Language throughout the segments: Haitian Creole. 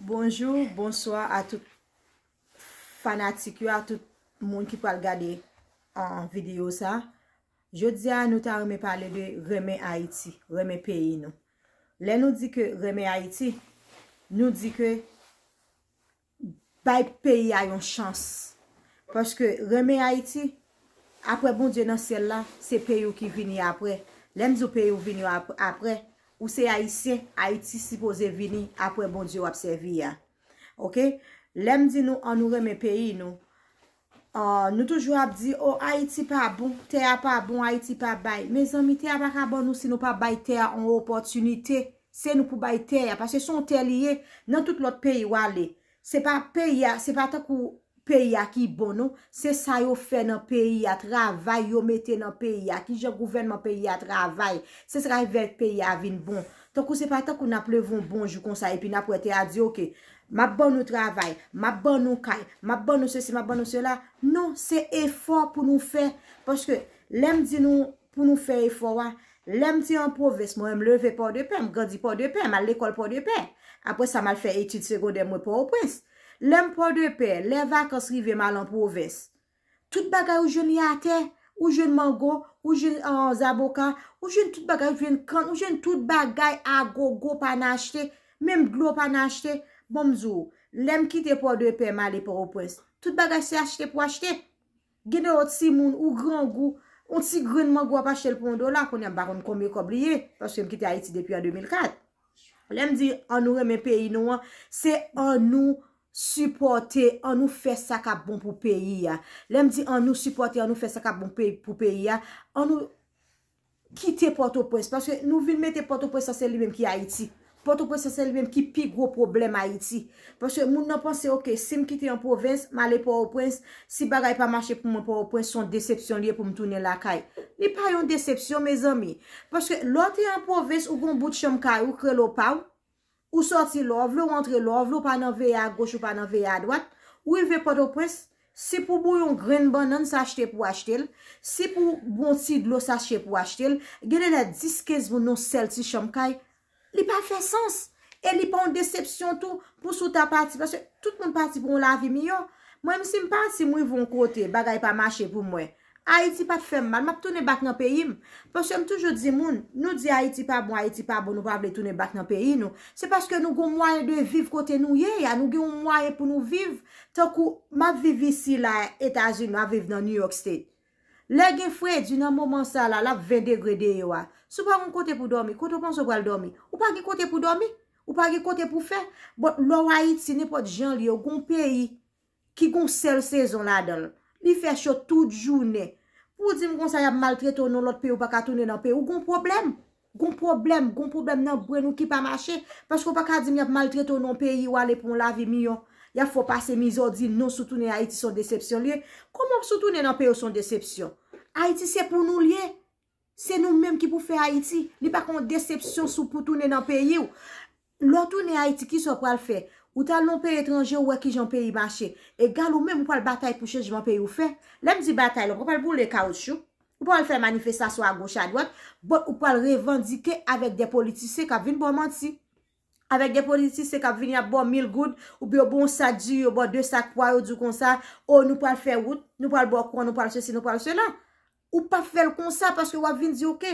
Bonjour, bonsoir a tout fanatik yo, a tout moun ki pal gade en video sa. Je di a nou ta reme pale de reme Haiti, reme bon peyi nou. Le nou di ke reme Haiti, nou di ke bay peyi ayon chans. Paske reme Haiti, apre bon diyo nan sel la, se peyi yo ki vini apre. Le mzou peyi yo vini apre. Ou se a itse, a itse si pou ze vini apwe bon di yo apsevi ya. Ok? Lem di nou anoure me peyi nou. Nou toujou apdi, o, a itse pa bon, te a pa bon, a itse pa bay. Me zan mi te a pa kaban nou se nou pa bay te a an ou pòtunite. Se nou pou bay te a. Pase son te liye nan tout lot peyi wale. Se pa peyi ya, se pa ta pou... peyi a ki bon nou, se sa yo fè nan peyi a travay, yo metè nan peyi a ki, je gouven nan peyi a travay, se sra yi vet peyi a vin bon. Tokou se pa, tokou na plevon bon, jou konsay, pi na pwete a di oké, ma bon nou travay, ma bon nou kay, ma bon nou non, se si, ma bon nou se la, nou, se efor pou nou fè, pwoske, lem di nou pou nou fè efor wè, lem di an pou vès, mwen mleve pou ou de pe, mwen gadi pou ou de pe, mwen l'ekol pou ou de pe, apwè sa mal fè etit se godè mwen pou ou pwès. Lem pou de pe, le vakans rive malan pou ouves. Tout bagay ou jen li ate, ou jen man go, ou jen an euh, zaboka, ou jen tout bagay ou jen kan, ou jen tout bagay a go, go pan achete, menm glou pan achete, bon mzou. Lem ki te pou ou de pe, mali pou ouves. Tout bagay se achete pou achete. Genè ou tsi moun ou gran gou, ou tsi gren man gou ap achete lpon do la, konèm bakon konbi kobliye, paswem ki te a iti depi an 2004. Lem di, anou reme pe inouan, se anou man. supporte an nou fe sakap bon pou peyi ya. Lem di an nou supporte an nou fe sakap bon pou peyi ya, an nou kite Port-au-Prince. Paske nou vilmete Port-au-Prince sa se li menm ki Haiti. Port-au-Prince sa se li menm ki pi gro probleme Haiti. Paske moun nan pense, ok, si m kite yon province, ma le Port-au-Prince, si bagay pa mache pou mwen Port-au-Prince, son decepsyon liye pou m toune la kay. Ni pa yon decepsyon, me zami. Paske lor te yon province, ou goun bout chom kay, ou kre lopaw, Ou soti lov lo, ou antre lov lo, ou pa nan ve a goch, ou pa nan ve a dwat, ou e ve pa do pres, se pou bou yon gren ban nan sachete pou ashtel, se pou bon sid lo sachete pou ashtel, genen a diskez vou nou sel si chomkaj, li pa fè sens, e li pa yon decepsyon tou, pou sou ta pati, parce tout moun pati pou yon lavi miyo, mwen si m pati si mou yon kote, bagay pa mache pou mwen. Ha iti pa te femman, map toune bak nan peyi m. Pwosèm toujou di moun, nou di ha iti pa, mou bon, ha iti pa, bonou pa vle toune bak nan peyi nou. Se paske nou goun mwaye de viv kote nou ye, ya nou goun mwaye pou nou viv. Toko, mwave viv isi la etajin, mwave viv nan New York State. Le gen fwe, di nan mwoman sa la, la vende grede yo a. Sou pa goun kote pou domi, koto pan sou gwal domi. Ou pa goun kote pou domi? Ou pa goun kote pou fe? Bon, lou ha iti, si ne pot jen li yo, goun peyi ki goun sel sezon la don. Li fe chou tout joun ne. Ou di m kon sa yap maltreton nou lot pe ou baka toune nan pe ou, goun problem. Goun problem, goun problem nan bwen ou ki pa mache. Pasko baka di m yap maltreton nan pe ou, ale pou lavi mi yo. Yap fo pase mi zo di nou sou toune Haiti son decepsyon li yo. Koman sou toune nan pe ou son decepsyon? Haiti se pou nou li yo. Se nou menm ki pou fe Haiti. Li bakon decepsyon sou pou toune nan pe ou. Lot toune Haiti ki sou kwa l fey? Ou tal non pe etranje ou wè ki jan pe i bache. E gal ou mèm ou pal batay pouche jman pe yo fe. Lem di batay lè, ou pal bou le kaoutchou. Bon bon ou pal fè manifestasyon a goch a dwak. Bot ou pal revandike avèk de politisey kap vin bo manti. Avèk de politisey kap vin ya bo mil goud. Ou bi yo bon sa di, yo bo de sak pwa yo du konsa. Ou oh, nou pal fè wout. Nou pal bok pon, nou pal se si, nou pal se nan. Ou pa fè l kon sa, paske wap vin di, ok,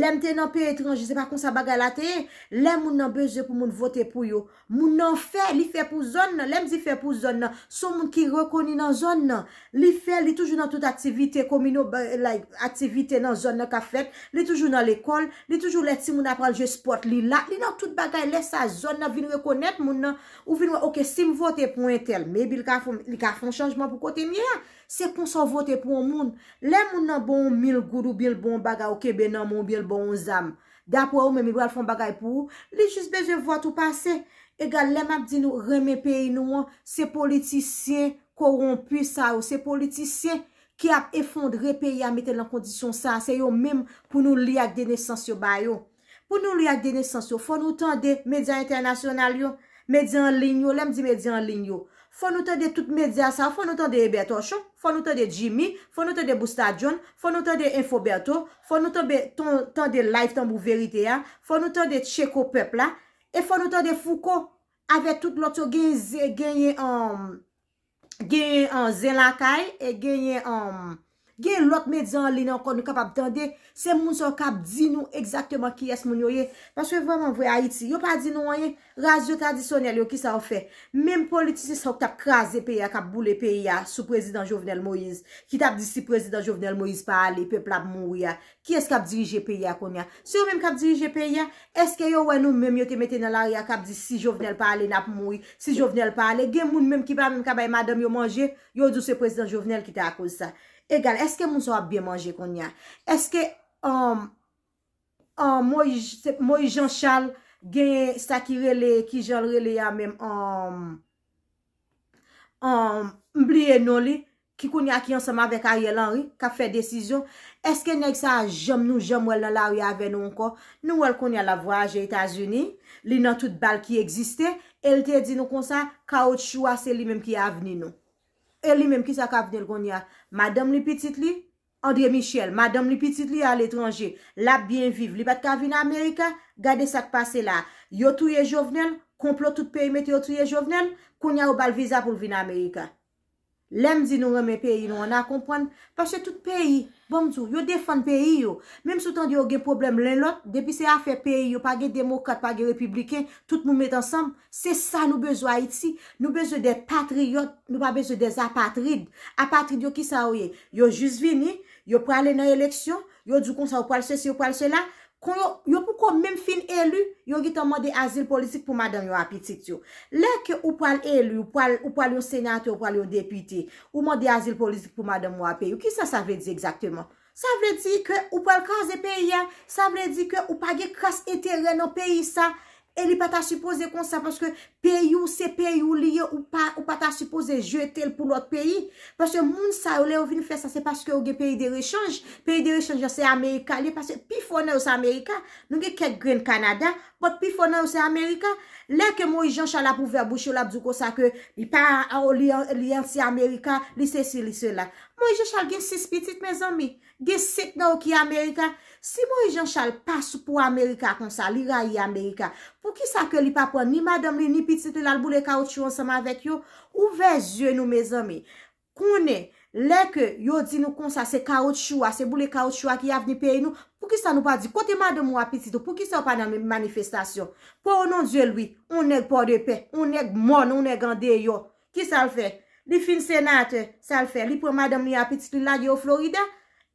lèm te nan pè etranj, jè se pa kon sa bagay la te, lèm moun nan beze pou moun vote pou yo. Moun nan fè, li fè pou zon nan, lèm zi fè pou zon nan, son moun ki rekoni nan zon nan. Li fè, li toujou nan tout aktivite, komino, la aktivite nan zon nan ka fèt, li toujou nan l'ekol, li toujou leti moun apalje sport li la. Li nan tout bagay, lè sa zon nan, vin rekonet moun nan, ou vin wè, ok, si m votè pou mwen tel, mè bil ka fòm, li ka fòm chanjman pou kote mwen ya. Se kon so vote pou an moun, le moun nan bon mil gudou bil bon bagay ou kebe nan mon bil bon zam. Dap wè ou men mi wè al fon bagay pou ou, li jisbeje vote ou pase, e gal lem ap di nou reme peyi nou an, se politisye korompi sa ou, se politisye ki ap efondre peyi a meten lan kondisyon sa, se yo mèm pou nou li ak denesansyo bayo. Pou nou li ak denesansyo, fò nou tan de medyan internasyonal yo, medyan linyo, lem di medyan linyo. Fon nou tan de tout medyasa, fon nou tan de Ebertorchou, fon nou tan de Jimmy, fon nou tan de Boustadjoun, fon nou tan de Infoberto, fon nou tan de Life Tambou Veritea, fon nou tan de Tcheko Pepla, e fon nou tan de Fouko, ave tout loto genye en Zenlakay, genye en... gen lòt medjan lè nan kon nou kap ap tende, se moun sou kap di nou egzaktèman ki yas moun yo ye, paswe vèman vwe Haiti, yo pa di nou a ye, rasyo tradisyonel yo ki sa ou fe, mèm politisis ou tap krasè pe ya, kap boule pe ya, sou prezident Jovenel Moïse, ki tap di si prezident Jovenel Moïse pa ale, pepla moun ya, ki es kap dirije pe ya kon ya, sou mèm kap dirije pe ya, eske yo wè nou mèm yo te metè nan lare ya, kap di si Jovenel pa ale nap moun, si Jovenel pa ale, gen moun mèm ki ba mèm kabay madam yo manje Egan, eske moun sa wap biye manje koun ya? Eske, um, um, moun jan chal genye sta ki jal rele ya menm um, mbliye nou li, ki koun ya ki ansama vek a ye lanri, ka fe desizo, eske nek sa jom nou jom wèl la wèl avè nou anko? Nou wèl koun ya la vwaj yo Etasuni, li nan tout bal ki egziste, el te di nou konsa kaout chou ase li menm ki avè ni nou. El li menm ki sa ka venel kon ya. Madame li pitit li, André Michel. Madame li pitit li a l'étranger. La bien vive. Li pat ka venen Amerika, gade sa k'pase la. Yo touye jovenel, komplo tout peyi met yo touye jovenel, kon ya ou bal viza pou venen Amerika. Lem di nou reme peyi nou an a kompwen. Pache tout peyi. Bon mdou, yo defan peyi yo. Mem sou tan di yo gen problem len lot, depi se a fe peyi yo, pa gen demokat, pa gen republiken, tout nou met ansam. Se sa nou bezwa iti. Nou bezwa de patri yo, nou pa bezwa de apatrid. Apatrid yo ki sa ouye. Yo jis vini, yo prale nan eleksyon, yo djou kon sa ou pral se si ou pral se la, Yon pou kon men fin elu, yon git an man de azil politik pou madame yon apitit yon. Le ke ou pal elu, ou pal yon senate, ou pal yon depite, ou man de azil politik pou madame yon apitit, ki sa sa vredi egzakteman? Sa vredi ke ou pal kaze peye, sa vredi ke ou page kaze etere nan peye sa. E li pata sipoze kon sa, paske peyi ou se peyi ou li yo, ou pata sipoze je tel pou lot peyi, paske moun sa ou le ou vini fe sa, se paske ou gen peyi de rechange, peyi de rechange yo se Amerika, li paske pi fone ou se Amerika, nou gen kek gren Kanada, pot pi fone ou se Amerika, le ke mou yon chal apu ve abou chou la, bzou ko sa ke, mi pa a ou li yon si Amerika, li se si li se la. Mou yon chal gen sis pitit me zomi, gen sit nou ki Amerika, si mou yon chal pas pou Amerika, kon sa li rayi Amerika, Pou ki sa ke li pa pon ni madam li, ni piti tu lal boule kaoutchou anseman vek yo? Ouvejye nou me zomi. Koune, leke yo di nou konsa se kaoutchou a, se boule kaoutchou a ki avni pey nou, pou ki sa nou pa di? Kote madam ou apiti tu, pou ki sa ou pa nan manifestasyon? Pou ou non zye lwi, on neg por de pe, on neg mon, on neg gande yo. Ki sa lfe? Li fin senate, sa lfe. Li pon madam li apiti tu lal yo Florida,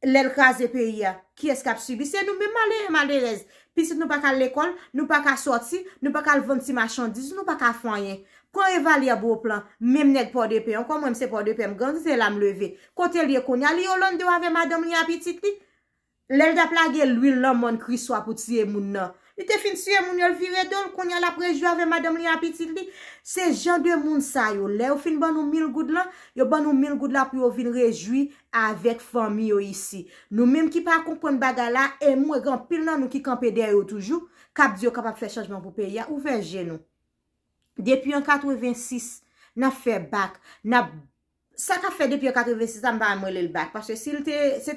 lel kaze pey ya. Ki eskap subise nou? Me male, male reze. Pisit nou pa ka lekol, nou pa ka soti, nou pa ka vanti machandis, nou pa ka fanyen. Kon eva li a bou plan, mem nek po depen, kon mwen se po depen mgan, se la mleve. Kote li e kon, ya li yo lon dewa ve madam ni apitit li. Lel da plage, lwi laman kriswa pou tiye moun nan. Yte fin siye moun yon vire dol kon yon la prejou avè madam li apitil di. Se jan de moun sa yon le ou fin ban nou mil goud lan. Yo ban nou mil goud lan pou yon vin rejoui avèk fami yon isi. Nou menm ki pa kompon bagala. E moun e gampil nan nou ki kampe der yo toujou. Kap diyo kapap fè chanjman pou pey ya. Ou fè jenou. Depi yon 86 nan fè bak. Nan... Sa ka fe depi an 86, an ba amole l bak. Pache se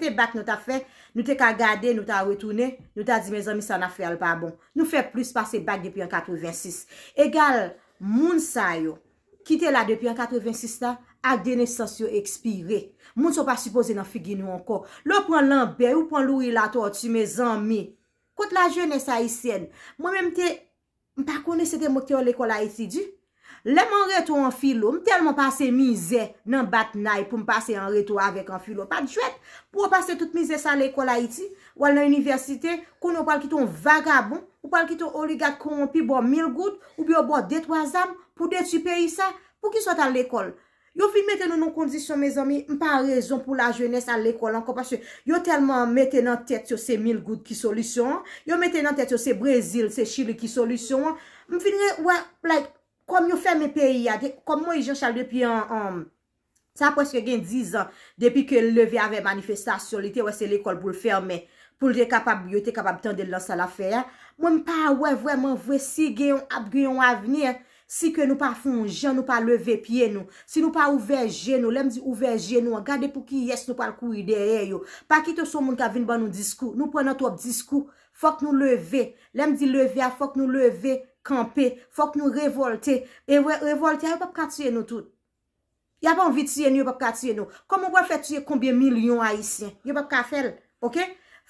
te bak nou ta fe, nou te ka gade, nou ta wetoune, nou ta di me zanmi sa an afe al pa bon. Nou fe plus pa se bak depi an 86. Egal, moun sa yo, ki te la depi an 86 ta, ak dene sensyo ekspire. Moun so pa suppose nan figi nou anko. Lou pon lanbe, ou pon lou ilato ati me zanmi. Kote la je ne sa isyen, mou mèm te, mpa kone se te mokte yo lekola iti di? Lem an reto an filo, m telman pase mize nan bat naye pou m pase an reto avèk an filo. Pat jwèt, pou w apase tout mize sa l'ekol a iti, w al nan universite, koun w pal kiton vagabon, w pal kiton oligat kon, pi bo mil gout, ou pi w bo detwazan, pou detu pe yisa, pou ki sot an l'ekol. Yo fin mette nou nou kondisyon, me zami, m pa an rezon pou la jwene sa l'ekol an komasyon. Yo telman mette nan tet yo se mil gout ki solisyon, yo mette nan tet yo se brezil, se chile ki solisyon, m finre, wè, like... Kom yon ferme peyi ya, kom mwen yon chalde piye an, sa pou eske gen dizan, depi ke leve ave manifestasyon, li te wese l'ekol pou l'ferme, pou l'de kapab, yo te kapab tan de lansan la fe, mwen pa wè, mwen wè, si gen yon ap, gen yon avenir, si ke nou pa funje, nou pa leve piye nou, si nou pa ouveje nou, lem di ouveje nou, an gade pou ki yes nou pal kou ideye yo, pa kitou sou moun ka vin ban nou diskou, nou pon an tou ap diskou, fok nou leve, lem di leve, fok nou leve, Kampe, fok nou revolte, e revolte a yon pap katye nou tout. Ya pa an vitye nou, yon pap katye nou. Koman wè fè tye kombye milyon a isye, yon pap kafel, ok?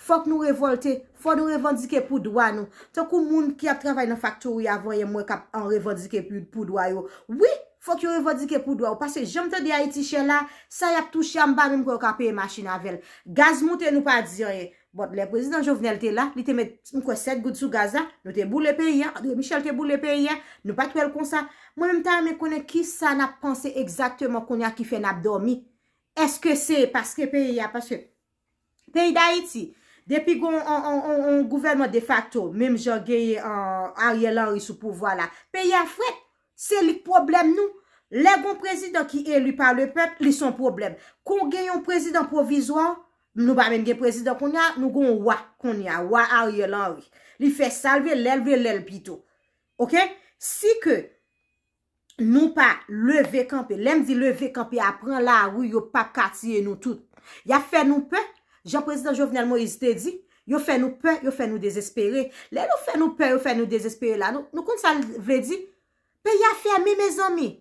Fok nou revolte, fok nou revandike poudwa nou. Toko moun ki ap travay nan faktor ou yavoye mwen kap an revandike poudwa yo. Oui, fok yon revandike poudwa yo. Pase jom te di a iti chela, sa yap tou chamba mwen kapye yon machina vel. Gaz mouten nou pa diyo e. Bon, le prezident Jovenel te la, li te met mkweset gout sou Gaza, nou te bou le peyi an, André Michel te bou le peyi an, nou patwèl kon sa. Mwen mtame konen ki sa na pansè exaktèman kon ya ki fè nabdomi. Eske se, paske peyi an, paske peyi da iti, depi goun gouverman de facto, mèm jò gèy an Ariel Henry sou pouvo la, peyi an fwè, se li problem nou. Le goun prezident ki elu par le pep, li son problem. Kon gèy yon prezident provizouan? Nou ba men gen prezident kon ya, nou gon wak kon ya, wak a rye lan wik. Li fe salve lel ve lel pito. Ok? Si ke nou pa leve kanpe, lem di leve kanpe, apren la wiyo pa katiye nou tout. Ya fe nou pe, jan prezident Jovenel Moïse te di, yo fe nou pe, yo fe nou dezespere. Le nou fe nou pe, yo fe nou dezespere la. Nou kon salve di, pe ya fermi me zomi.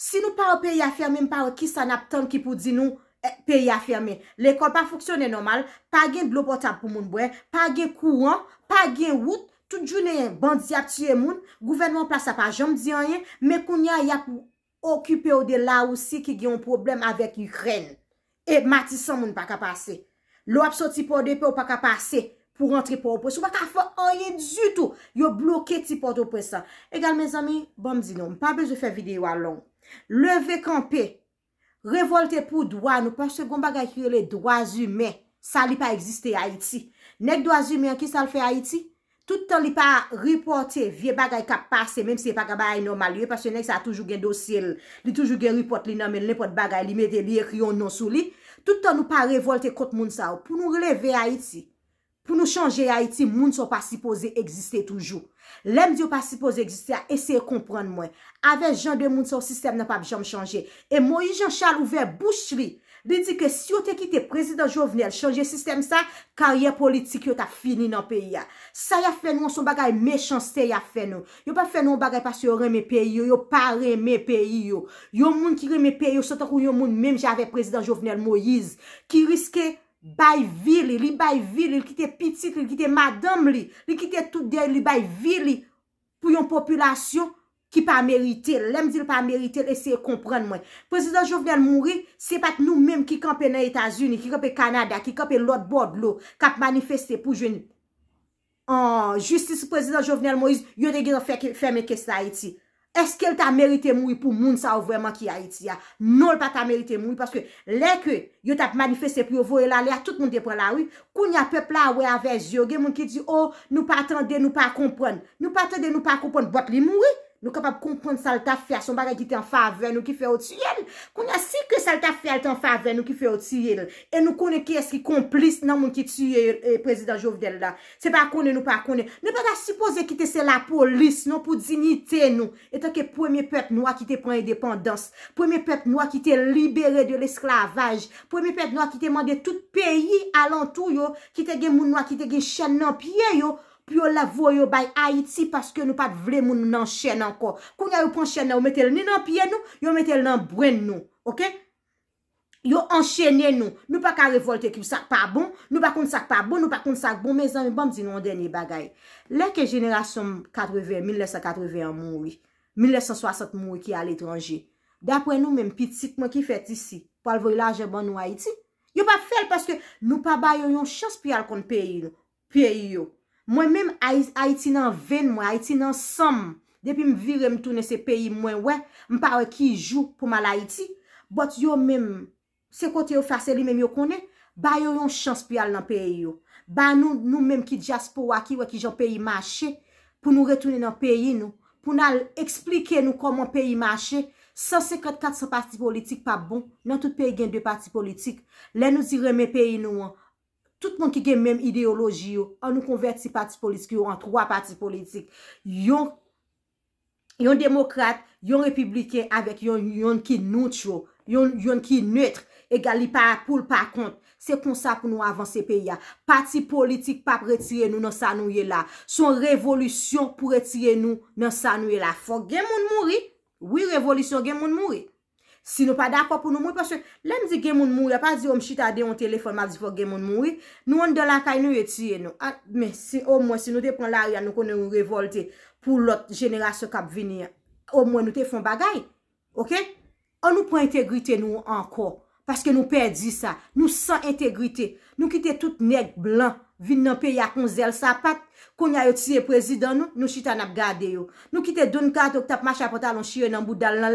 Si nou pa ou pe ya fermi, mpa ou ki san ap tan ki pou di nou... Eh, peyi a ferme. L'ekol pa foksyon e nomal, pa gen blopot ap pou moun bouen, pa gen kouan, pa gen wout, tout jounen yon bandi ap tuye moun, gouvenman plasa pa, jom di yon yon, me kounya yon pou okupe ou de la ou si ki gen yon problem avek Ukren. E matisan moun pa ka pase. Lo ap so ti pot de pe ou pa ka pase pou rentri pou ou po. Sou pa ka fok an yon zutou yo bloke ti pot ou po sa. Egal me zami, bom di noum, pa bejou fe videyo alon. Leve kanpe Revolte pou dwa, nou pa chè kon bagay kirele doazume, sa li pa egziste Haiti. Nèk doazume an ki sal fe Haiti, toutan li pa ripote vie bagay ka pase, mèm se pa kaba ay normalye, pa chè nèk sa toujou gen dosyel, li toujou gen ripote li nan men nepot bagay li mède li ekriyon non sou li, toutan nou pa revolte kot moun sa ou pou nou releve Haiti. pou nou chanje Haiti, moun sou pa sipoze egziste toujou. Lem di ou pa sipoze egziste, a eseye kompren mwen. Ave jan de moun sou sistem nan pa bi jan mwen chanje. E Moïse Jean Charles ouve bouchri de di ke si yo te kite prezident jovenel, chanje sistem sa, karye politik yo ta fini nan peyi ya. Sa ya fen moun sou bagay me chanste ya fen moun. Yo pa fen moun bagay pas yo reme peyi yo, yo pa reme peyi yo. Yo moun ki reme peyi yo sou tak ou yo moun menm jave prezident jovenel Moïse ki riske Bay vir li, li bay vir li, li ki te pitit, li ki te madam li, li ki te tout der, li bay vir li pou yon populasyon ki pa merite, lem di li pa merite, leseye komprenn mwen. Prezident Jovenel Mounri, se pat nou menm ki kampe nan Etasyouni, ki kampe Kanada, ki kampe lout bord lo, kap manifeste pou jweni. An, justice prezident Jovenel Mounri, yon de ge do feme kesta iti. Eske l ta merite moui pou moun sa ou vweman ki a iti ya? Non l pa ta merite moui, paske lè kwe, yo tap manifeste pou yo vwe la, lè a tout moun depre la wè, koun ya pepla wè avè zyo, gen moun ki di, oh, nou pa atende, nou pa akompren, nou pa atende, nou pa akompren, bot li moui? Nou kapap konpon sa lta fè, son baga ki euh, euh, non, te an fave, nou ki fè oti yèl. Kon yasi ke sa lta fè, lte an fave, nou ki fè oti yèl. E nou konne ki eski komplis nan moun ki tiye prezident Jovdel la. Se pa konne, nou pa konne. Nou baga suppose ki te se la polis, nou pou dinite nou. E tanke pwemye pep nou a ki te pon edependans, pwemye pep nou a ki te libere de l esklavaj, pwemye pep nou a ki te mande tout peyi alantou yo, ki te gen moun nou a ki te gen chen nan piye yo. pi yo lavo yo bay Aiti paske nou pat vle moun nou nan chen anko. Kou nga yo pan chen nan, yo metel nan piye nou, yo metel nan bwen nou, ok? Yo anchenye nou. Nou pa ka revolte ki msak pa bon, nou pa kont sak pa bon, nou pa kont sak bon, me zan mi ban mzi nou an denye bagay. Lè ke jenera som 80, 1980 an moun wè, 1960 moun wè ki al etranje, dè apwen nou menm pitik mwen ki fet isi, pal voy laje ban nou Aiti, yo pa fel paske nou pa bayon yon chans pi al kon peyi nou, peyi yo. Mwen menm Haiti nan 20 mwen, Haiti nan 100 mwen, depi m virè m toune se peyi mwen wè, m pa wè ki jou pouman l'Haiti, bot yo menm, se kote yo fase li menm yo kone, ba yo yon chans pou yal nan peyi yo. Ba nou, nou menm ki diaspo waki wè ki jan peyi mache, pou nou retoune nan peyi nou, pou nou al explike nou koman peyi mache, 154 parti politik pa bon, nan tout peyi gen 2 parti politik, lè nou dire menm peyi nou wè, Tout moun ki gen mèm ideoloji yo, an nou konverti pati politik yo an 3 pati politik. Yon demokrat, yon republiken avèk yon ki noutro, yon ki noutre, e gali pa apoul pa kont, se kon sa pou nou avanse pe ya. Pati politik pa prétire nou nan sa nou ye la. Son revolutyon prétire nou nan sa nou ye la. Fok gen moun mouri, woui revolutyon gen moun mouri. Si nou pa d'akop pou nou mwoy, paswe, lèm zi gen moun mwoy, pa zi om oh, chita de yon telefon ma zi fò gen moun mwoy, nou an de lakay nou yot siye nou. Ah, Men, si om mwoy, si nou te pon l'aryan, nou konen yon revolte pou lot generasyon kap vini. Om mwoy, nou te fon bagay. Ok? An nou pon integrite nou ankor, paske nou perdi sa. Nou san integrite. Nou kite tout neg, blan, vin nan pe yakon zel sapat, kon ya yot siye prezidan nou, nou chita nap gade yo. Nou kite don gade, ok tap macha pota, lon shire nan budal nan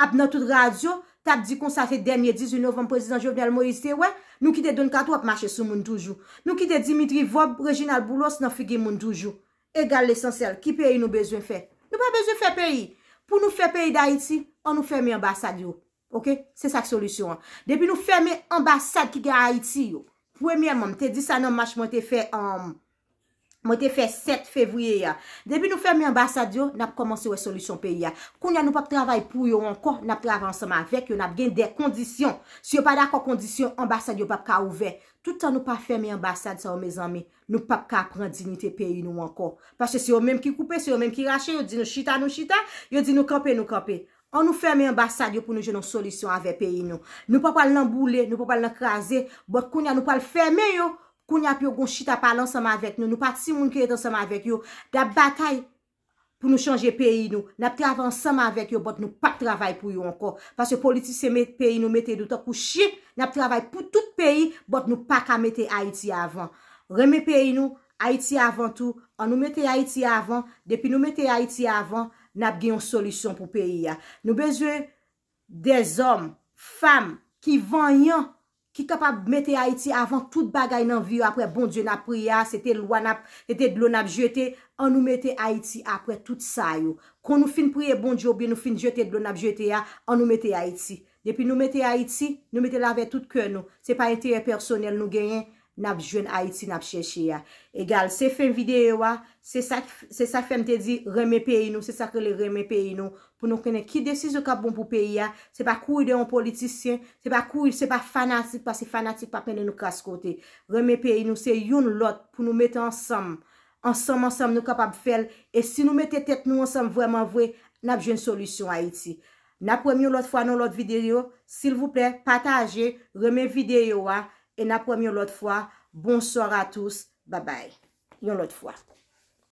ap nan tout radyo, tap di konsate denye dizi novem prezident Jovenel Moïse te wè, nou ki te don kat wap mache sou moun toujou. Nou ki te Dimitri Vob, Reginald Boulos nan figi moun toujou. Egal l'esensel, ki peyi nou bezwen fè? Nou pa bezwen fè peyi. Pou nou fè peyi da Haiti, an nou fè mi ambasade yo. Ok? Se sak solisyon. Depi nou fè mi ambasade ki gè Haiti yo. Pwè miè mòm, te di sa nan mache mòm te fè an... Mwen te fe 7 fevriye ya. Depi nou fermi ambasad yo, nap komanse we solusyon pe ya. Koun ya nou pap travay pou yo ankon, nap travansman vek, yo nap gen de kondisyon. Si yo pa da kwa kondisyon, ambasad yo pap ka ouve. Tout an nou pa fermi ambasad sa ou me zanmi, nou pap ka akran dinite pe yi nou ankon. Pache se yo menm ki koupe, se yo menm ki rache, yo di nou chita, nou chita, yo di nou kope, nou kope. An nou fermi ambasad yo pou nou jenon solusyon ave pe yi nou. Nou pa pal lamboule, nou pa pal lakraze, bo koun ya nou pal fermi yo. Koun ap yon goun chita palan saman vek nou, nou pati moun kretan saman vek yo. Dap batay pou nou chanje peyi nou. Nap travan saman vek yo, bot nou pak travay pou yon kon. Pase politisye met peyi nou, mette doutan pou chit. Nap travay pou tout peyi, bot nou pak a mette Haiti avan. Reme peyi nou, Haiti avan tou. An nou mette Haiti avan, depi nou mette Haiti avan, nap gen yon solisyon pou peyi ya. Nou beze de zom, fam, ki vanyan. Ki kap ap mette a iti avan tout bagay nan viyo apre bon diyo nap priya, se te lwa nap, se te blon ap jete, an nou mette a iti apre tout sa yo. Kon nou fin priye bon diyo bi, nou fin jete blon ap jete ya, an nou mette a iti. Depi nou mette a iti, nou mette lave tout ke nou. Se pa enteye personel nou genyen. nap jwen Haiti nap chèche ya. Egal, se fèm videyo wa, se sa fèm te di, remè peyi nou, se sa krele remè peyi nou, pou nou kene ki desi se kap bon pou peyi ya, se pa kou y de yon politisyen, se pa kou y se pa fanatik, pa se fanatik pa pen de nou kase kote. Remè peyi nou, se yon lot pou nou mette ansam, ansam ansam nou kap ap fèl, e si nou mette tet nou ansam vwèman vwè, nap jwen solisyon Haiti. Nap wèm yon lot fwa nou lot videyo, sil vwou ple, pataje, remè videyo wa, E na pwem yon lot fwa, bon sora a tous, babay. Yon lot fwa.